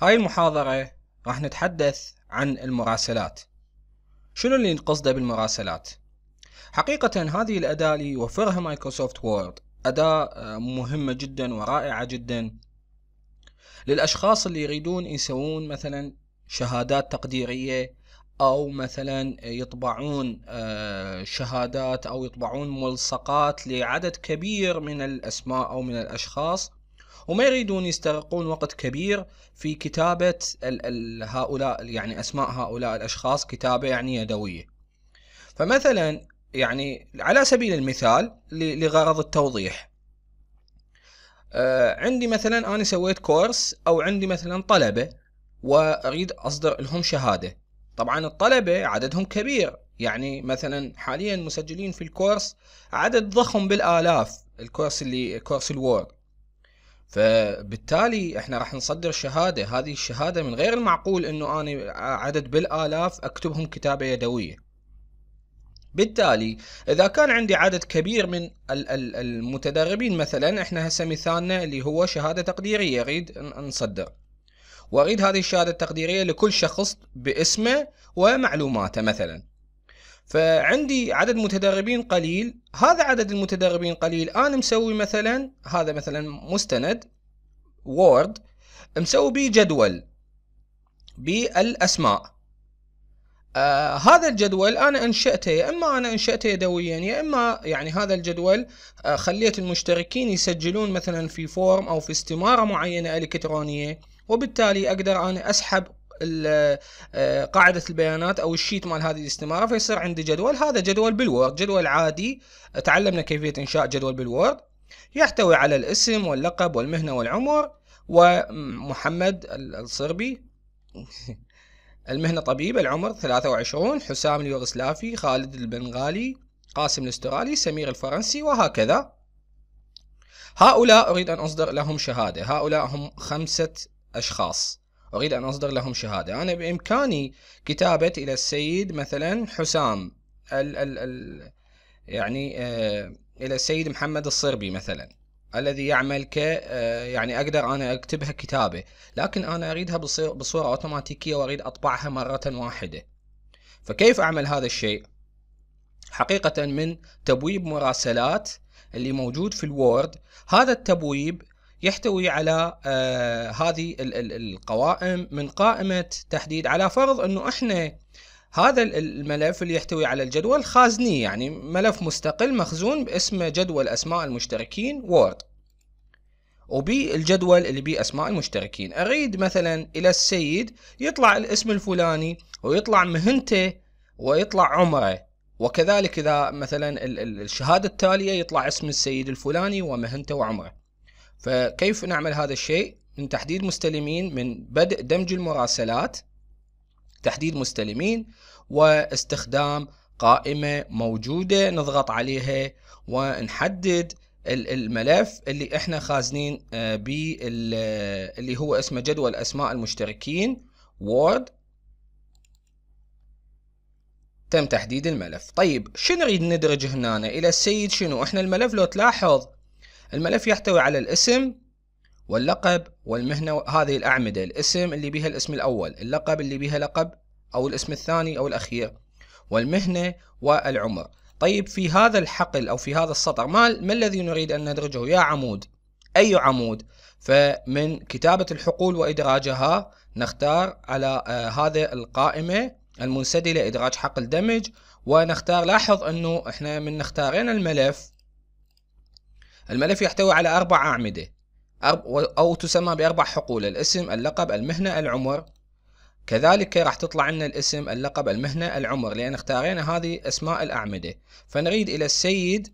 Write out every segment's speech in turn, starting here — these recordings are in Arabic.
هاي المحاضرة راح نتحدث عن المراسلات شنو اللي نقصده بالمراسلات؟ حقيقة هذه الأداة اللي يوفرها مايكروسوفت وورد أداة آه، مهمة جدا ورائعة جدا للأشخاص اللي يريدون يسوون مثلا شهادات تقديرية أو مثلا يطبعون آه، شهادات أو يطبعون ملصقات لعدد كبير من الأسماء أو من الأشخاص وما يريدون يستغرقون وقت كبير في كتابة ال ال هؤلاء يعني أسماء هؤلاء الأشخاص كتابة يعني يدوية فمثلا يعني على سبيل المثال لغرض التوضيح آه، عندي مثلا أنا سويت كورس أو عندي مثلا طلبة وأريد أصدر لهم شهادة طبعا الطلبة عددهم كبير يعني مثلا حاليا مسجلين في الكورس عدد ضخم بالالاف الكورس اللي كورس الوورد فبالتالي احنا راح نصدر شهاده هذه الشهاده من غير المعقول انه انا عدد بالالاف اكتبهم كتابه يدويه بالتالي اذا كان عندي عدد كبير من المتدربين مثلا احنا هسه مثالنا اللي هو شهاده تقديريه اريد نصدر واريد هذه الشهاده التقديريه لكل شخص باسمه ومعلوماته مثلا فعندي عدد متدربين قليل هذا عدد المتدربين قليل انا مسوي مثلا هذا مثلا مستند وورد مسوي بيه جدول بالاسماء آه هذا الجدول انا انشاته يا اما انا انشاته يدويا يا اما يعني هذا الجدول آه خليت المشتركين يسجلون مثلا في فورم او في استماره معينه الكترونيه وبالتالي اقدر انا اسحب آه، قاعده البيانات او الشيت مال هذه الاستماره فيصير عندي جدول هذا جدول بالوورد جدول عادي تعلمنا كيفيه انشاء جدول بالوورد يحتوي على الاسم واللقب والمهنه والعمر ومحمد الصربي المهنه طبيب العمر 23 حسام اليوغسلافي خالد البنغالي قاسم الاسترالي سمير الفرنسي وهكذا هؤلاء أريد أن أصدر لهم شهادة هؤلاء هم خمسة أشخاص أريد أن أصدر لهم شهادة أنا بإمكاني كتابة إلى السيد مثلا حسام ال ال ال يعني آه إلى السيد محمد الصربي مثلا الذي يعمل ك آه يعني أقدر أنا أكتبها كتابة لكن أنا أريدها بصورة أوتوماتيكية وأريد أطبعها مرة واحدة فكيف أعمل هذا الشيء؟ حقيقة من تبويب مراسلات اللي موجود في الوورد هذا التبويب يحتوي على آه، هذه القوائم من قائمة تحديد على فرض أنه إحنا هذا الملف اللي يحتوي على الجدول خازنيه يعني ملف مستقل مخزون باسمه جدول أسماء المشتركين وورد وبي الجدول اللي بيه أسماء المشتركين أريد مثلا إلى السيد يطلع الاسم الفلاني ويطلع مهنته ويطلع عمره وكذلك إذا مثلا الشهادة التالية يطلع اسم السيد الفلاني ومهنته وعمره فكيف نعمل هذا الشيء من تحديد مستلمين من بدء دمج المراسلات تحديد مستلمين واستخدام قائمة موجودة نضغط عليها ونحدد الملف اللي احنا خازنين به آه، اللي هو اسمه جدول اسماء المشتركين وورد تم تحديد الملف طيب شنو نريد ندرج هنا الى السيد شنو احنا الملف لو تلاحظ الملف يحتوي على الاسم واللقب والمهنة هذه الأعمدة الاسم اللي بيها الاسم الأول اللقب اللي بيها لقب أو الاسم الثاني أو الأخير والمهنة والعمر طيب في هذا الحقل أو في هذا السطر ما, ما الذي نريد أن ندرجه يا عمود أي عمود فمن كتابة الحقول وإدراجها نختار على آه هذه القائمة المنسدلة إدراج حقل دمج ونختار لاحظ أنه إحنا من نختارين الملف الملف يحتوي على أربع أعمدة أو تسمى بأربع حقول الاسم اللقب المهنة العمر كذلك راح تطلع لنا الاسم اللقب المهنة العمر لأن اختارينا هذه أسماء الأعمدة فنريد إلى السيد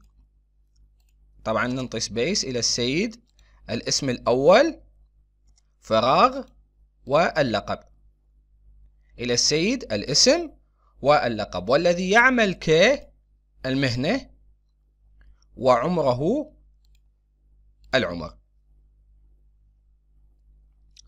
طبعا ننطي سبيس إلى السيد الاسم الأول فراغ واللقب إلى السيد الاسم واللقب والذي يعمل ك المهنة وعمره العمر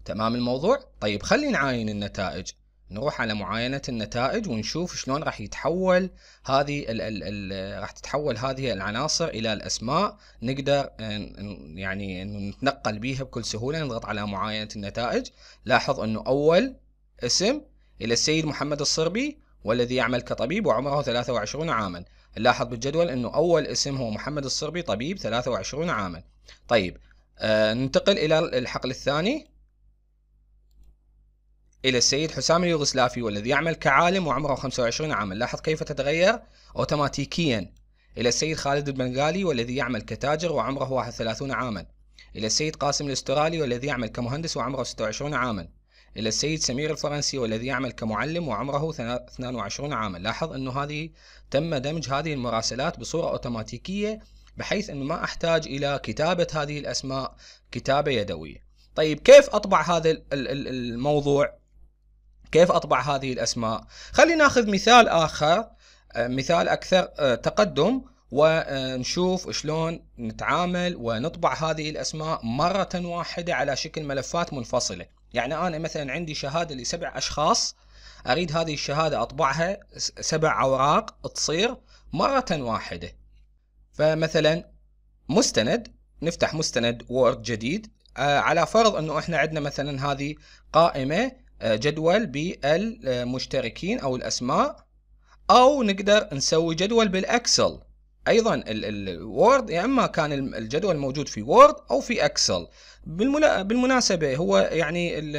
تمام الموضوع طيب خلي نعاين النتائج نروح على معاينة النتائج ونشوف شلون راح يتحول هذه الـ الـ الـ راح تتحول هذه العناصر إلى الأسماء نقدر آه، يعني نتنقل بيها بكل سهولة نضغط على معاينة النتائج لاحظ أنه أول اسم إلى السيد محمد الصربي والذي يعمل كطبيب وعمره 23 عاما نلاحظ بالجدول أنه أول اسم هو محمد الصربي طبيب 23 عاما طيب آه ننتقل إلى الحقل الثاني إلى السيد حسام اليوغسلافي والذي يعمل كعالم وعمره 25 عاما لاحظ كيف تتغير أوتوماتيكيا إلى السيد خالد البنغالي والذي يعمل كتاجر وعمره 31 عاما إلى السيد قاسم الاسترالي والذي يعمل كمهندس وعمره 26 عاما إلى السيد سمير الفرنسي والذي يعمل كمعلم وعمره 22 عاما لاحظ أنه هذه تم دمج هذه المراسلات بصورة أوتوماتيكية بحيث أنه ما أحتاج إلى كتابة هذه الأسماء كتابة يدوية طيب كيف أطبع هذا الموضوع كيف أطبع هذه الأسماء خلينا ناخذ مثال آخر آه، مثال أكثر آه، تقدم ونشوف شلون نتعامل ونطبع هذه الأسماء مرة واحدة على شكل ملفات منفصلة يعني أنا مثلا عندي شهادة لسبع أشخاص أريد هذه الشهادة أطبعها سبع أوراق تصير مرة واحدة فمثلا مستند نفتح مستند وورد جديد آه، على فرض أنه إحنا عندنا مثلا هذه قائمة آه، جدول بالمشتركين أو الأسماء أو نقدر نسوي جدول بالأكسل ايضا الوورد يا اما كان الجدول موجود في وورد او في اكسل بالمناسبه هو يعني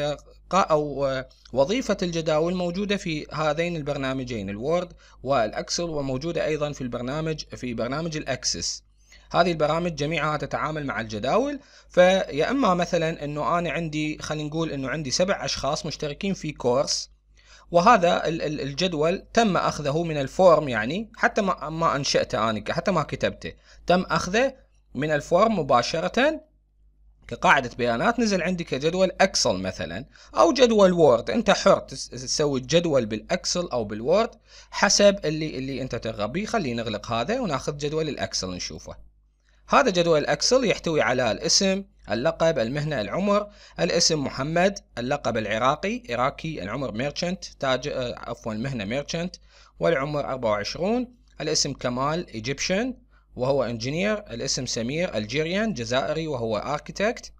او وظيفة الجداول موجودة في هذين البرنامجين الوورد والأكسل وموجودة أيضا في البرنامج في برنامج الأكسس هذه البرامج جميعها تتعامل مع الجداول فيا اما مثلا انه انا عندي خلينا نقول انه عندي سبع اشخاص مشتركين في كورس وهذا الجدول تم أخذه من الفورم يعني حتى ما, ما أنشأته أنا حتى ما كتبته تم أخذه من الفورم مباشرة كقاعدة بيانات نزل عندي كجدول اكسل مثلا او جدول وورد انت حر تسوي الجدول بالاكسل او بالوورد حسب اللي اللي انت ترغب به خلينا نغلق هذا وناخذ جدول الاكسل نشوفه هذا جدول الاكسل يحتوي على الاسم اللقب المهنة العمر الاسم محمد اللقب العراقي عراقي العمر ميرشنت تاج آه، عفوا المهنة ميرشنت والعمر 24 الاسم كمال ايجيبشن وهو انجينير الاسم سمير الجيريان جزائري وهو اركيتكت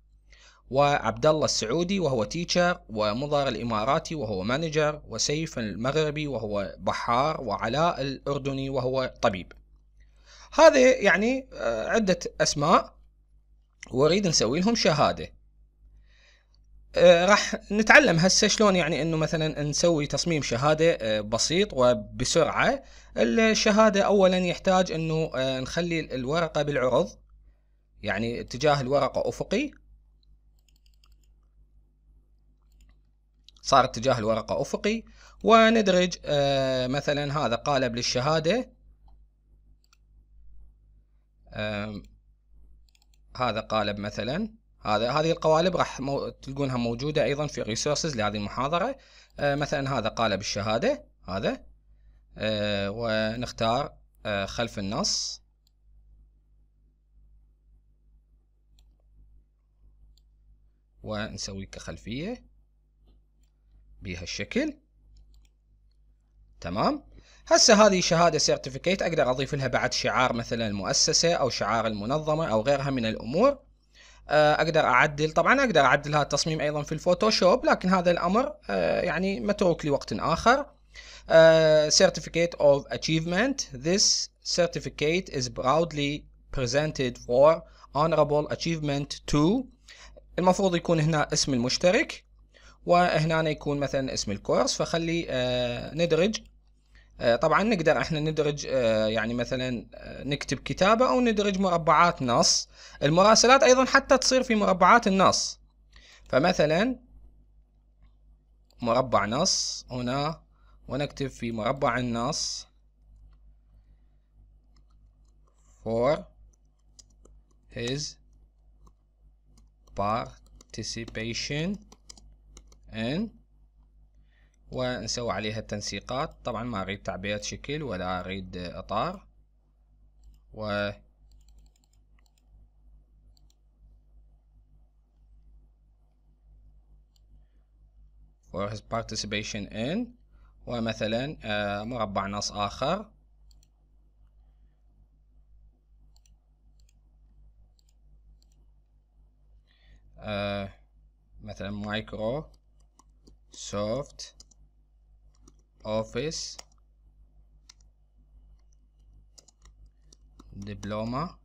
وعبد الله السعودي وهو تيتشر ومضر الاماراتي وهو مانجر وسيف المغربي وهو بحار وعلاء الاردني وهو طبيب هذه يعني آه، عدة اسماء واريد نسوي لهم شهاده آه، راح نتعلم هسه شلون يعني انه مثلا نسوي تصميم شهاده آه، بسيط وبسرعه الشهاده اولا يحتاج انه آه، نخلي الورقه بالعرض يعني اتجاه الورقه افقي صار اتجاه الورقه افقي وندرج مثلا هذا قالب للشهاده هذا قالب مثلا هذا هذه القوالب راح مو... تلقونها موجوده ايضا في ريسورسز لهذه المحاضره آه مثلا هذا قالب الشهاده هذا آه ونختار آه خلف النص ونسوي كخلفيه بهالشكل تمام هسه هذه شهادة سيرتيفيكيت اقدر اضيف لها بعد شعار مثلا المؤسسة او شعار المنظمة او غيرها من الامور آه، اقدر اعدل طبعا اقدر اعدل هذا التصميم ايضا في الفوتوشوب لكن هذا الامر آه، يعني متروك لوقت اخر سيرتيفيكيت أوف أتشيفمنت this certificate is proudly presented for honorable achievement to المفروض يكون هنا اسم المشترك وهنا يكون مثلا اسم الكورس فخلي آه، ندرج آه، طبعا نقدر احنا ندرج آه، يعني مثلا آه، نكتب كتابة او ندرج مربعات نص المراسلات ايضا حتى تصير في مربعات النص فمثلا مربع نص هنا ونكتب في مربع النص for his participation in ونسوي عليها التنسيقات طبعا ما اريد تعبئة شكل ولا اريد اطار و for his participation in ومثلا آه، مربع نص آخر آه، مثلا مايكرو سوفت office دبلومة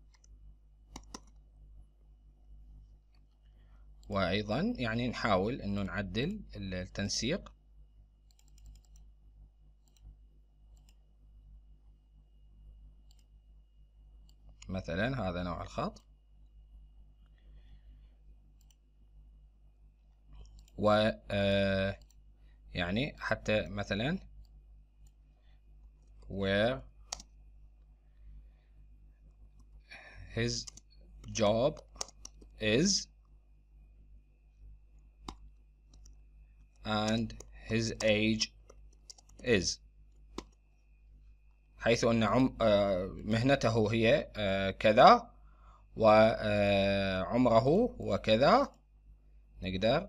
وأيضا يعني نحاول أنه نعدل التنسيق مثلا هذا نوع الخط و آه، يعني حتى مثلا where his job is and his age is حيث أن عم مهنته هي كذا وعمره هو كذا نقدر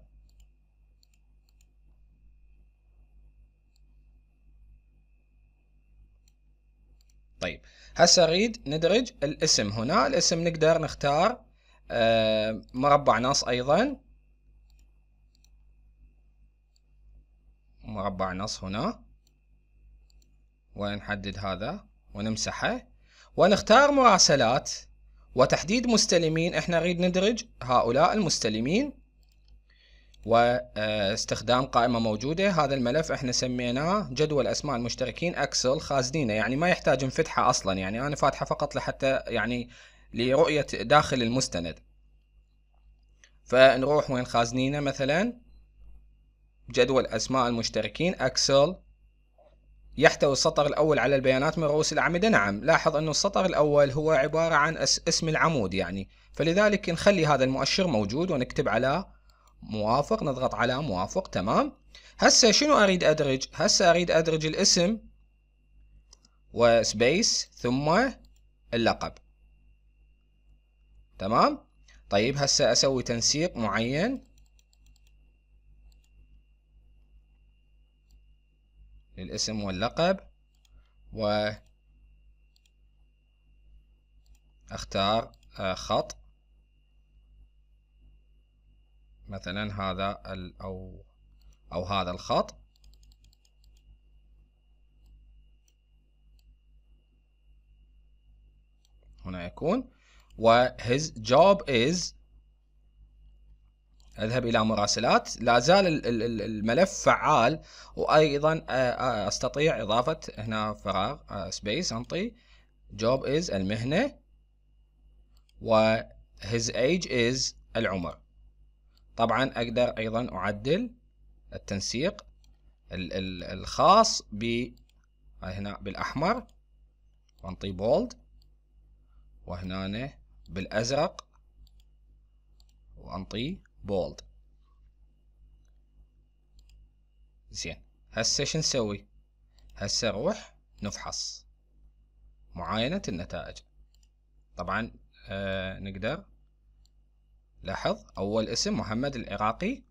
طيب هسه اريد ندرج الاسم هنا الاسم نقدر نختار آه، مربع نص ايضا مربع نص هنا ونحدد هذا ونمسحه ونختار مراسلات وتحديد مستلمين احنا نريد ندرج هؤلاء المستلمين واستخدام قائمة موجودة هذا الملف احنا سميناه جدول اسماء المشتركين اكسل خازنينه يعني ما يحتاج نفتحه اصلا يعني انا فاتحه فقط لحتى يعني لرؤية داخل المستند فنروح وين خازنينه مثلا جدول اسماء المشتركين اكسل يحتوي السطر الأول على البيانات من رؤوس الأعمدة نعم لاحظ انه السطر الأول هو عبارة عن اسم العمود يعني فلذلك نخلي هذا المؤشر موجود ونكتب على موافق نضغط على موافق تمام هسه شنو اريد ادرج هسه اريد ادرج الاسم وسبيس ثم اللقب تمام طيب هسه اسوي تنسيق معين للاسم واللقب و اختار آه، خط مثلا هذا ال أو أو هذا الخط هنا يكون و his job is اذهب الى مراسلات لا زال الملف فعال وايضا استطيع اضافه هنا فراغ سبيس انطي job is المهنه و his age is العمر طبعا أقدر أيضا أعدل التنسيق الخاص ب هنا بالأحمر وانطي بولد وهنا بالأزرق وانطي بولد زين هسه شو نسوي هسه نروح نفحص معاينة النتائج طبعا آه نقدر لاحظ أول اسم محمد العراقي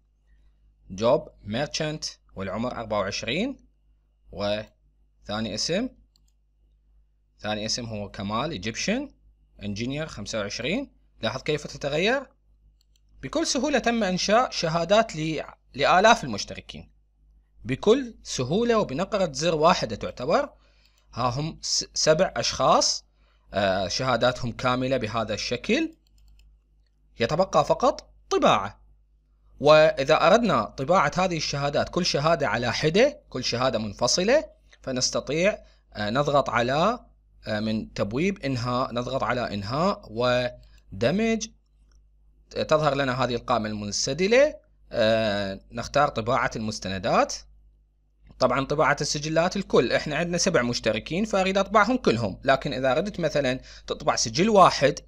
جوب ميرشنت والعمر 24 وثاني اسم ثاني اسم هو كمال ايجيبشن انجينير 25 لاحظ كيف تتغير بكل سهولة تم إنشاء شهادات لآلاف المشتركين بكل سهولة وبنقرة زر واحدة تعتبر ها هم سبع أشخاص آه، شهاداتهم كاملة بهذا الشكل يتبقى فقط طباعة وإذا أردنا طباعة هذه الشهادات كل شهادة على حدة كل شهادة منفصلة فنستطيع آه، نضغط على آه، من تبويب إنهاء نضغط على إنهاء ودمج تظهر لنا هذه القائمة المنسدلة آه، نختار طباعة المستندات طبعا طباعة السجلات الكل احنا عندنا سبع مشتركين فاريد اطبعهم كلهم لكن اذا ردت مثلا تطبع سجل واحد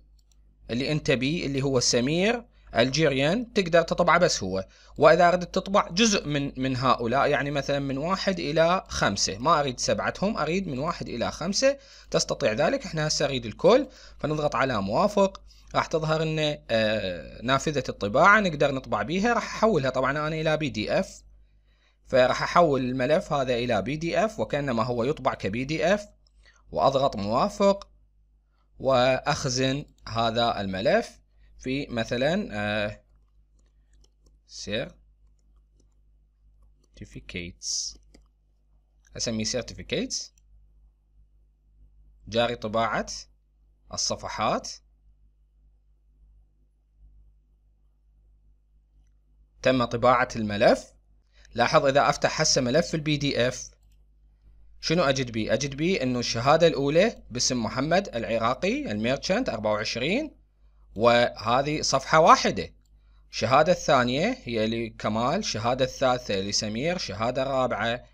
اللي انت بي اللي هو سمير الجيريان تقدر تطبعه بس هو واذا اردت تطبع جزء من من هؤلاء يعني مثلا من واحد الى خمسه ما اريد سبعتهم اريد من واحد الى خمسه تستطيع ذلك احنا هسه اريد الكل فنضغط على موافق راح تظهر لنا آه نافذه الطباعه نقدر نطبع بيها راح احولها طبعا انا الى بي دي اف فراح احول الملف هذا الى بي دي اف وكانما هو يطبع كبي دي اف واضغط موافق واخزن هذا الملف في مثلا آه، certificates اسميه certificates جاري طباعة الصفحات تم طباعة الملف لاحظ إذا أفتح هسه ملف البي دي إف شنو اجد بي؟ اجد بي انه الشهاده الاولى باسم محمد العراقي الميرشنت 24 وهذه صفحه واحده. الشهاده الثانيه هي لكمال، الشهاده الثالثه لسمير، الشهاده الرابعه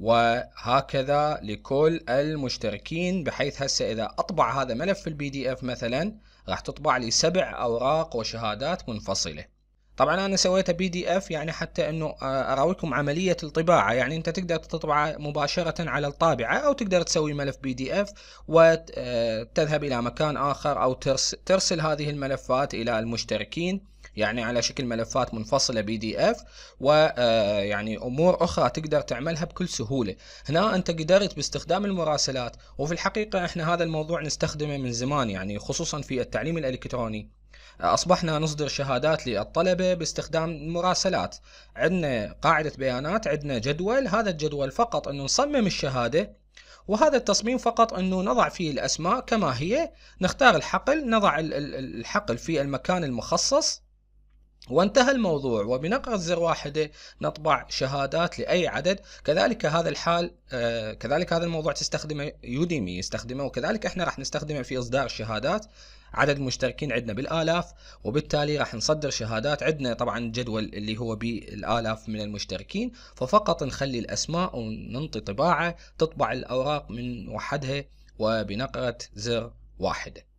وهكذا لكل المشتركين بحيث هسه اذا اطبع هذا ملف البي دي اف مثلا راح تطبع لي سبع اوراق وشهادات منفصله. طبعا انا سويتها بي دي اف يعني حتى انه آه، اراويكم عمليه الطباعه يعني انت تقدر تطبع مباشره على الطابعه او تقدر تسوي ملف بي دي اف آه، وتذهب الى مكان اخر او ترسل هذه الملفات الى المشتركين يعني على شكل ملفات منفصلة بي دي اف آه، ويعني امور اخرى تقدر تعملها بكل سهولة هنا انت قدرت باستخدام المراسلات وفي الحقيقة احنا هذا الموضوع نستخدمه من زمان يعني خصوصا في التعليم الالكتروني أصبحنا نصدر شهادات للطلبة باستخدام مراسلات عندنا قاعدة بيانات عندنا جدول هذا الجدول فقط أنه نصمم الشهادة وهذا التصميم فقط انه نضع فيه الاسماء كما هي نختار الحقل نضع الحقل في المكان المخصص وانتهى الموضوع وبنقرة زر واحدة نطبع شهادات لأي عدد كذلك هذا الحال آه، كذلك هذا الموضوع تستخدمه يوديمي يستخدمه وكذلك احنا راح نستخدمه في إصدار الشهادات عدد المشتركين عندنا بالالاف وبالتالي راح نصدر شهادات عندنا طبعا جدول اللي هو بالالاف من المشتركين ففقط نخلي الاسماء وننطي طباعه تطبع الاوراق من وحدها وبنقره زر واحده